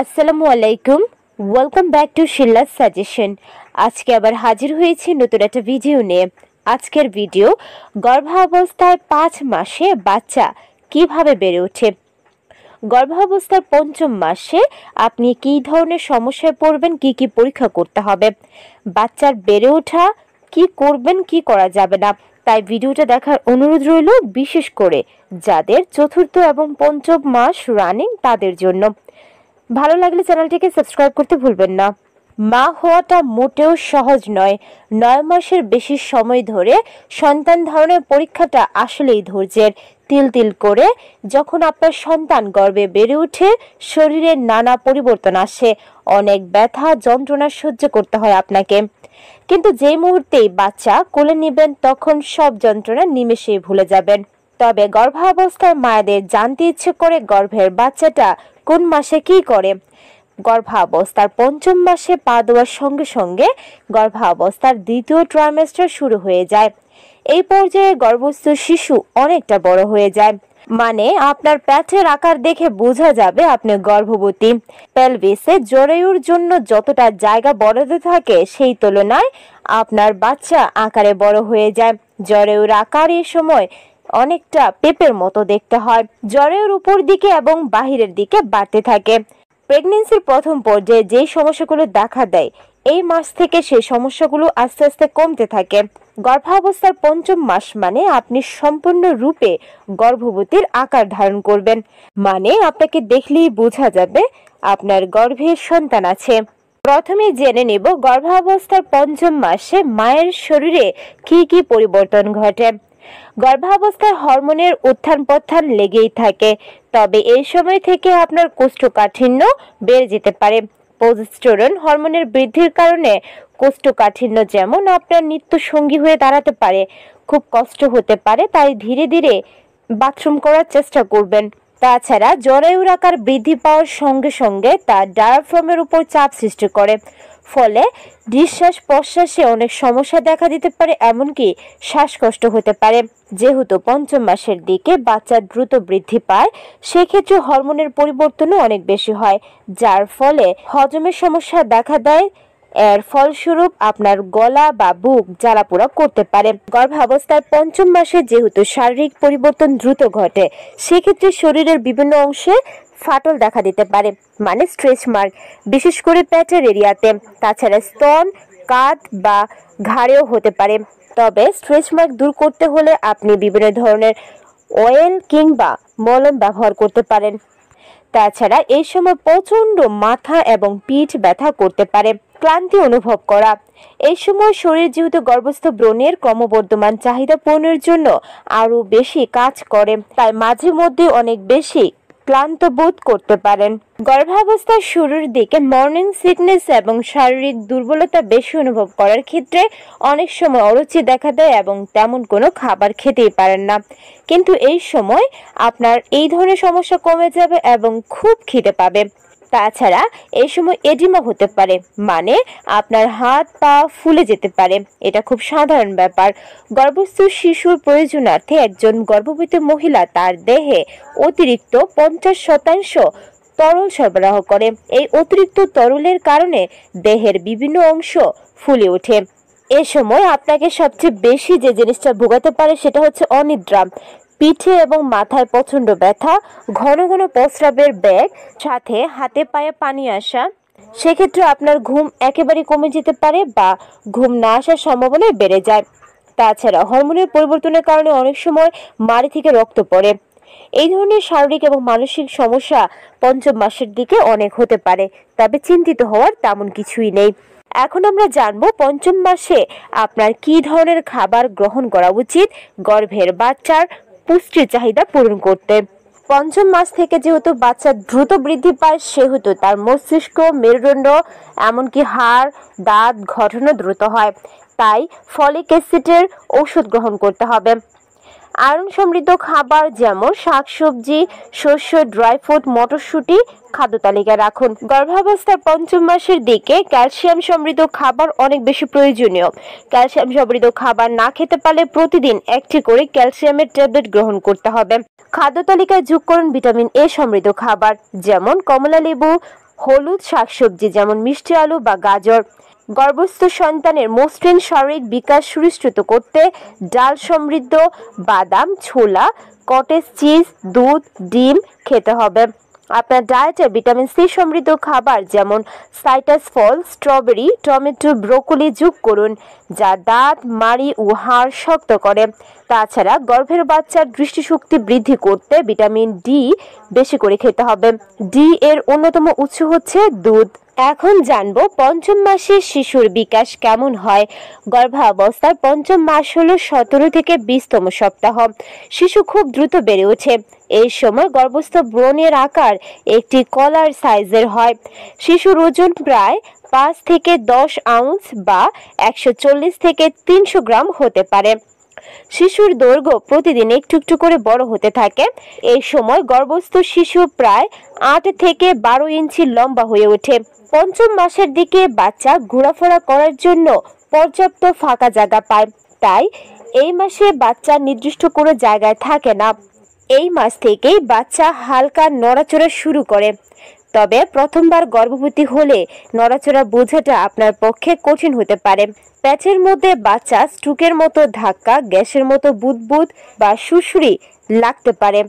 আসসালামু আলাইকুম welcome back to শিল্লাস সাজেশন আজকে আবার হাজির হয়েছি নতুন একটা ভিডিও নিয়ে আজকের ভিডিও গর্ভাবস্থায় পাঁচ মাসে বাচ্চা কিভাবে বেড়ে ওঠে গর্ভাবস্থার পঞ্চম মাসে আপনি কি ধরনের সমস্যায় পড়বেন কি কি পরীক্ষা করতে হবে বাচ্চার বেড়ে ওঠা কি করবেন কি করা যাবে না তাই ভিডিওটা দেখার অনুরোধ রইল বিশেষ করে যাদের চতুর্থ এবং পঞ্চম মাস রানিং তাদের জন্য ভালো লাগলে চ্যানেলটিকে সাবস্ক্রাইব করতে ভুলবেন না মা হওয়াটা মোটেও সহজ নয় নয় মাসের বেশি সময় ধরে সন্তান ধারণের পরীক্ষাটা আসলেই ধৈর্যের তিল তিল করে যখন আপনার সন্তান গর্বে বেড়ে উঠে শরীরে নানা পরিবর্তন আসে অনেক ব্যথা যন্ত্রণা সহ্য করতে হয় আপনাকে কিন্তু যে মুহূর্তেই বাচ্চা কোলে নেবেন তখন সব যন্ত্রণা নিমেষেই ভুলে যাবেন তবে গর্ভাবস্থায় মায়েদের জানতে ইচ্ছে করে গর্ভের বাচ্চাটা কোন মাসে কি করে গর্ভাবস্থার পঞ্চম মাসে পা দেওয়ার সঙ্গে সঙ্গে গর্ভাবস্থার দ্বিতীয় ট্রাইমেস্টার শুরু হয়ে যায় এই পর্যায়ে গর্ভস্থ শিশু অনেকটা বড় হয়ে যায় মানে আপনার প্যাচের আকার দেখে বোঝা যাবে আপনি গর্ভবতী প্যালভিসে জরায়ুর জন্য যতটা জায়গা বড়তে থাকে সেই তুলনায় আপনার বাচ্চা আকারে বড় হয়ে যায় জরায়ুর আকার এই সময় অনেকটা পেঁপের মতো দেখতে হয় জ্বরের উপর দিকে এবং বাহিরের দিকে বাড়তে থাকে প্রেগনেন্সির প্রথম পর্যায়ে যে সমস্যাগুলো দেখা দেয় এই মাস থেকে সেই সমস্যাগুলো আস্তে আস্তে কমতে থাকে গর্ভাবস্থার পঞ্চম মাস মানে আপনি সম্পূর্ণ রূপে গর্ভবতীর আকার ধারণ করবেন মানে আপনাকে দেখলেই বোঝা যাবে আপনার গর্ভে সন্তান আছে প্রথমে জেনে নেব গর্ভাবস্থার পঞ্চম মাসে মায়ের শরীরে কি কি পরিবর্তন ঘটে গর্ভাবস্থায় হরমোনের উত্থান পত্থান লেগেই থাকে তবে এই সময় থেকে আপনার কোষ্ঠকাঠিন্য বেড়ে যেতে পারে প্রজেস্টেরন হরমোনের বৃদ্ধির কারণে কোষ্ঠকাঠিন্য যেমন আপনার নিত্য সঙ্গী হয়ে দাঁড়াতে পারে খুব কষ্ট হতে পারে তাই ধীরে ধীরে বাথরুম করার চেষ্টা করবেন তাছাড়া জরায়ুর আকার বৃদ্ধি পাওয়ার সঙ্গে সঙ্গে তা ডায়াফ্রমের উপর চাপ সৃষ্টি করে ফলে নিঃশ্বাস প্রশ্বাসে অনেক সমস্যা দেখা দিতে পারে এমনকি শ্বাসকষ্ট হতে পারে যেহেতু পঞ্চম মাসের দিকে বাচ্চা দ্রুত বৃদ্ধি পায় সেক্ষেত্রে হরমোনের পরিবর্তনও অনেক বেশি হয় যার ফলে হজমের সমস্যা দেখা দেয় এর ফলস্বরূপ আপনার গলা বা বুক জ্বালা পোড়া করতে পারে গর্ভাবস্থার পঞ্চম মাসে যেহেতু শারীরিক পরিবর্তন দ্রুত ঘটে সেক্ষেত্রে শরীরের বিভিন্ন অংশে ফাটল দেখা দিতে পারে মানে স্ট্রেচ মার্ক বিশেষ করে প্যাটের এরিয়াতে তাছাড়া স্তন কাত বা ঘাড়েও হতে পারে তবে স্ট্রেচ মার্ক দূর করতে হলে আপনি বিভিন্ন ধরনের অয়েল কিংবা মলম ব্যবহার করতে পারেন তাছাড়া এই সময় প্রচণ্ড মাথা এবং পিঠ ব্যথা করতে পারে ক্লান্তি অনুভব করা এই সময় শরীর যেহেতু গর্ভস্থ ব্রণের ক্রমবর্ধমান চাহিদা পূরণের জন্য আরও বেশি কাজ করে তাই মাঝে মধ্যে অনেক বেশি ক্লান্ত বোধ করতে পারেন গর্ভাবস্থার শুরুর দিকে মর্নিং সিকনেস এবং শারীরিক দুর্বলতা বেশি অনুভব করার ক্ষেত্রে অনেক সময় অরুচি দেখা দেয় এবং তেমন কোনো খাবার খেতেই পারেন না কিন্তু এই সময় আপনার এই ধরনের সমস্যা কমে যাবে এবং খুব খিদে পাবে তাছাড়া এই সময় এডিমা হতে পারে মানে আপনার হাত পা ফুলে যেতে পারে এটা খুব সাধারণ ব্যাপার গর্ভস্থ শিশুর প্রয়োজনার্থে একজন গর্ভবতী মহিলা তার দেহে অতিরিক্ত পঞ্চাশ শতাংশ তরল সরবরাহ করে এই অতিরিক্ত তরলের কারণে দেহের বিভিন্ন অংশ ফুলে ওঠে এ সময় আপনাকে সবচেয়ে বেশি যে জিনিসটা ভোগাতে পারে সেটা হচ্ছে অনিদ্রা পিঠে এবং মাথায় প্রচণ্ড ব্যথা ঘন ঘন প্রস্রাবের ব্যাগ সাথে হাতে পায়ে পানি আসা সেক্ষেত্রে আপনার ঘুম একেবারে কমে যেতে পারে বা ঘুম না আসার সম্ভাবনা বেড়ে যায় তাছাড়া হরমোনের পরিবর্তনের কারণে অনেক সময় মাড়ি থেকে রক্ত পড়ে এই ধরনের শারীরিক এবং মানসিক সমস্যা পঞ্চম মাসের দিকে অনেক হতে পারে তবে চিন্তিত হওয়ার তেমন কিছুই নেই এখন আমরা জানব পঞ্চম মাসে আপনার কি ধরনের খাবার গ্রহণ করা উচিত গর্ভের বাচ্চার পুষ্টির চাহিদা পূরণ করতে পঞ্চম মাস থেকে যেহেতু বাচ্চা দ্রুত বৃদ্ধি পায় সেহেতু তার মস্তিষ্ক মেরুদণ্ড এমনকি হাড় দাঁত ঘটনা দ্রুত হয় তাই ফলিক অ্যাসিডের ঔষধ গ্রহণ করতে হবে আয়রন সমৃদ্ধ খাবার যেমন শাকসবজি শস্য ড্রাই ফ্রুট মটরশুঁটি খাদ্য তালিকায় রাখুন গর্ভাবস্থার পঞ্চম মাসের দিকে ক্যালসিয়াম সমৃদ্ধ খাবার অনেক বেশি প্রয়োজনীয় ক্যালসিয়াম সমৃদ্ধ খাবার না খেতে পারলে প্রতিদিন একটি করে ক্যালসিয়ামের ট্যাবলেট গ্রহণ করতে হবে খাদ্য তালিকায় যোগ করুন ভিটামিন এ সমৃদ্ধ খাবার যেমন কমলা লেবু হলুদ শাকসবজি যেমন মিষ্টি আলু বা গাজর গর্ভস্থ সন্তানের মসৃণ শারীরিক বিকাশ সুনিশ্চিত করতে ডাল সমৃদ্ধ বাদাম ছোলা কটেজ চিজ দুধ ডিম খেতে হবে আপনার ডায়েটে ভিটামিন সি সমৃদ্ধ খাবার যেমন সাইটাস ফল স্ট্রবেরি টমেটো ব্রোকলি যোগ করুন যা দাঁত মাড়ি ও হাড় শক্ত করে তাছাড়া গর্ভের বাচ্চার দৃষ্টিশক্তি বৃদ্ধি করতে ভিটামিন ডি বেশি করে খেতে হবে ডি এর অন্যতম উৎস হচ্ছে দুধ এখন জানব পঞ্চম মাসে শিশুর বিকাশ কেমন হয় গর্ভাবস্থার পঞ্চম মাস হলো সতেরো থেকে বিশতম সপ্তাহ শিশু খুব দ্রুত বেড়ে ওঠে এই সময় গর্ভস্থ ব্রণের আকার একটি কলার সাইজের হয় শিশুর ওজন প্রায় পাঁচ থেকে দশ আউন্স বা একশো থেকে তিনশো গ্রাম হতে পারে শিশুর দৈর্ঘ্য প্রতিদিন একটু একটু করে বড় হতে থাকে এই সময় গর্ভস্থ শিশু প্রায় আট থেকে বারো ইঞ্চি লম্বা হয়ে ওঠে পঞ্চম মাসের দিকে বাচ্চা ঘোরাফেরা করার জন্য পর্যাপ্ত ফাঁকা জায়গা পায় তাই এই মাসে বাচ্চা নির্দিষ্ট কোনো জায়গায় থাকে না এই মাস থেকেই বাচ্চা হালকা নড়াচড়া শুরু করে তবে প্রথমবার গর্ভবতী হলে নড়াচড়া বোঝাটা আপনার পক্ষে কঠিন হতে পারে প্যাচের মধ্যে বাচ্চা স্টুকের মতো ধাক্কা গ্যাসের মতো বুদবুদ বা সুসুরি লাগতে পারে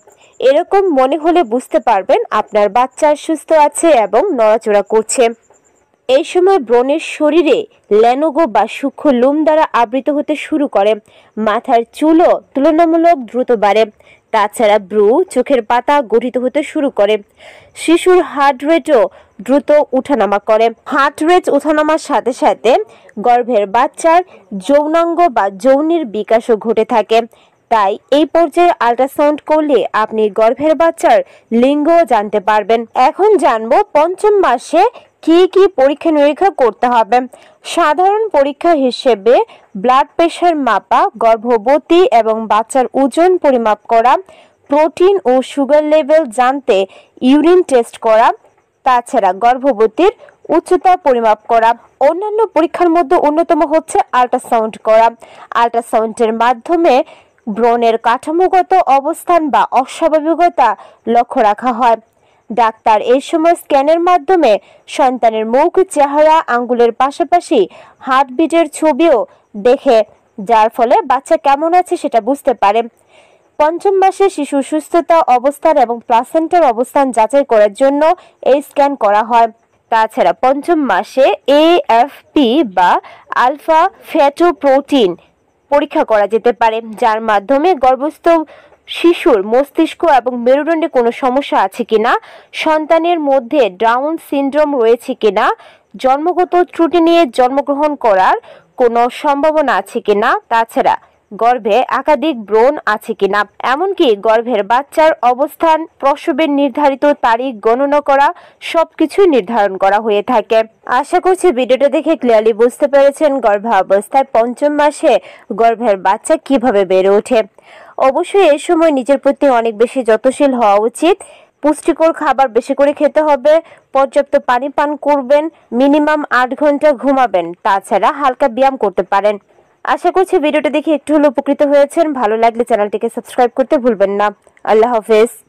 এরকম মনে হলে বুঝতে পারবেন আপনার বাচ্চা সুস্থ আছে এবং নড়াচড়া করছে এই সময় ব্রণের শরীরে ল্যানোগো বা সূক্ষ্ম লোম দ্বারা আবৃত হতে শুরু করে মাথার চুলও তুলনামূলক দ্রুত বাড়ে তাছাড়া ব্রু চোখের পাতা গঠিত হতে শুরু করে শিশুর হার্ট রেটও দ্রুত উঠানামা করে হার্ট রেট উঠানামার সাথে সাথে গর্ভের বাচ্চার যৌনাঙ্গ বা যৌনির বিকাশও ঘটে থাকে তাই এই পর্যায়ে আল্ট্রাসাউন্ড করলে আপনি গর্ভের বাচ্চার লিঙ্গও জানতে পারবেন এখন জানবো পঞ্চম মাসে কী কী পরীক্ষা নিরীক্ষা করতে হবে সাধারণ পরীক্ষা হিসেবে ব্লাড প্রেশার মাপা গর্ভবতী এবং বাচ্চার ওজন পরিমাপ করা প্রোটিন ও সুগার লেভেল জানতে ইউরিন টেস্ট করা তাছাড়া গর্ভবতীর উচ্চতা পরিমাপ করা অন্যান্য পরীক্ষার মধ্যে অন্যতম হচ্ছে আল্ট্রাসাউন্ড করা আল্ট্রাসাউন্ডের মাধ্যমে ব্রণের কাঠামোগত অবস্থান বা অস্বাভাবিকতা লক্ষ্য রাখা হয় ডাক্তার এই সময় স্ক্যানের মাধ্যমে সন্তানের মুখ চেহারা আঙ্গুলের পাশাপাশি হাত ছবিও দেখে যার ফলে বাচ্চা কেমন আছে সেটা বুঝতে পারে পঞ্চম মাসে শিশুর সুস্থতা অবস্থান এবং প্লাসেন্টার অবস্থান যাচাই করার জন্য এই স্ক্যান করা হয় তাছাড়া পঞ্চম মাসে এএফপি বা আলফা ফ্যাটো প্রোটিন পরীক্ষা করা যেতে পারে যার মাধ্যমে গর্ভস্থ শিশুর মস্তিষ্ক এবং মেরুদণ্ডে কোনো সমস্যা আছে কিনা সন্তানের মধ্যে ডাউন সিন্ড্রোম রয়েছে কিনা জন্মগত ত্রুটি নিয়ে জন্মগ্রহণ করার কোনো সম্ভাবনা আছে কিনা তাছাড়া গর্ভে একাধিক ব্রণ আছে কিনা এমনকি গর্ভের বাচ্চার অবস্থান প্রসবের নির্ধারিত তারিখ গণনা করা সবকিছুই নির্ধারণ করা হয়ে থাকে আশা করছি ভিডিওটা দেখে ক্লিয়ারলি বুঝতে পেরেছেন গর্ভাবস্থায় পঞ্চম মাসে গর্ভের বাচ্চা কিভাবে বেড়ে ওঠে অবশ্যই এ সময় নিজের প্রতি অনেক বেশি যত্নশীল হওয়া উচিত পুষ্টিকর খাবার বেশি করে খেতে হবে পর্যাপ্ত পানি পান করবেন মিনিমাম আট ঘন্টা ঘুমাবেন তাছাড়া হালকা ব্যায়াম করতে পারেন আশা করছি ভিডিওটা দেখে একটু হলো উপকৃত হয়েছেন ভালো লাগলে চ্যানেলটিকে সাবস্ক্রাইব করতে ভুলবেন না আল্লাহ হাফেজ